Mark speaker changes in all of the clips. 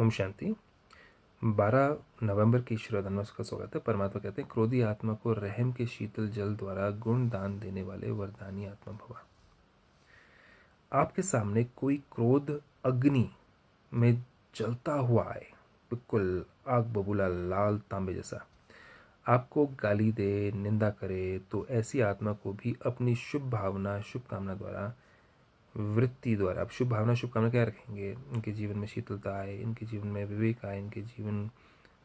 Speaker 1: ओम शांति 12 नवंबर की श्रोधानुष का स्वागत है परमात्मा कहते हैं क्रोधी आत्मा को रहम के शीतल जल द्वारा गुण दान देने वाले वरदानी आत्मा भवा आपके सामने कोई क्रोध अग्नि में जलता हुआ आए बिल्कुल आग बबूला लाल तांबे जैसा आपको गाली दे निंदा करे तो ऐसी आत्मा को भी अपनी शुभ भावना शुभकामना द्वारा वृत्ति द्वारा अब शुभ भावना शुभकामना क्या रखेंगे इनके जीवन में शीतलता आए इनके जीवन में विवेक आए इनके जीवन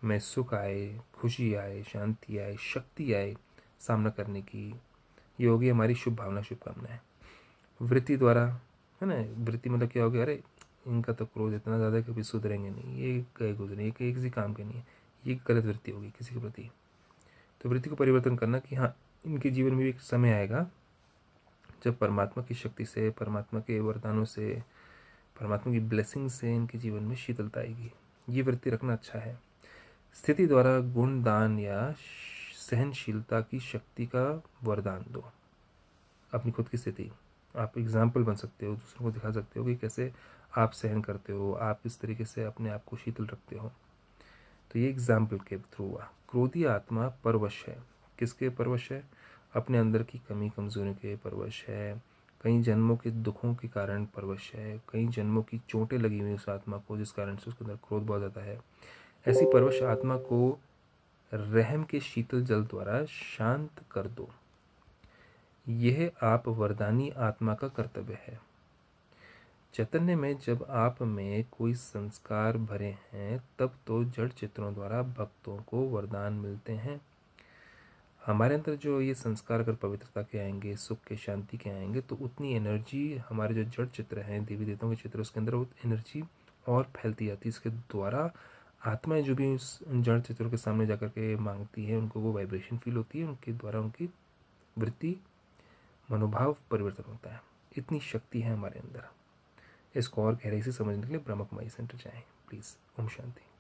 Speaker 1: में सुख आए खुशी आए शांति आए शक्ति आए सामना करने की ये होगी हमारी शुभ भावना शुभकामना है वृत्ति द्वारा है ना वृत्ति मतलब क्या होगी अरे इनका तो क्रोध इतना ज़्यादा कभी सुधरेंगे नहीं ये गए गुजरेंगे ये किसी काम के नहीं है ये गलत वृत्ति होगी किसी के प्रति तो वृत्ति को परिवर्तन करना कि हाँ इनके जीवन में भी एक समय आएगा जब परमात्मा की शक्ति से परमात्मा के वरदानों से परमात्मा की ब्लेसिंग से इनके जीवन में शीतलता आएगी ये वृत्ति रखना अच्छा है स्थिति द्वारा गुण दान या सहनशीलता की शक्ति का वरदान दो अपनी खुद की स्थिति आप एग्जाम्पल बन सकते हो दूसरों को दिखा सकते हो कि कैसे आप सहन करते हो आप किस तरीके से अपने आप को शीतल रखते हो तो ये एग्जाम्पल के थ्रू हुआ क्रोधी आत्मा परवश है किसके परवश है अपने अंदर की कमी कमज़ोरी के परवश है कई जन्मों के दुखों के कारण परवश है कई जन्मों की चोटें लगी हुई उस आत्मा को जिस कारण से उसके अंदर क्रोध बहुत ज़्यादा है ऐसी परवश आत्मा को रहम के शीतल जल द्वारा शांत कर दो यह आप वरदानी आत्मा का कर्तव्य है चैतन्य में जब आप में कोई संस्कार भरे हैं तब तो जड़ चित्रों द्वारा भक्तों को वरदान मिलते हैं हमारे अंदर जो ये संस्कार अगर पवित्रता के आएंगे सुख के शांति के आएंगे तो उतनी एनर्जी हमारे जो जड़ चित्र हैं देवी देवताओं के चित्र उसके अंदर एनर्जी और फैलती जाती है इसके द्वारा आत्माएं जो भी उस जड़ चित्रों के सामने जा के मांगती है उनको वो वाइब्रेशन फील होती है उनके द्वारा उनकी वृत्ति मनोभाव परिवर्तन होता है इतनी शक्ति है हमारे अंदर इसको और गहराई से समझने के लिए ब्रह्म सेंटर जाएँ प्लीज़ ओम शांति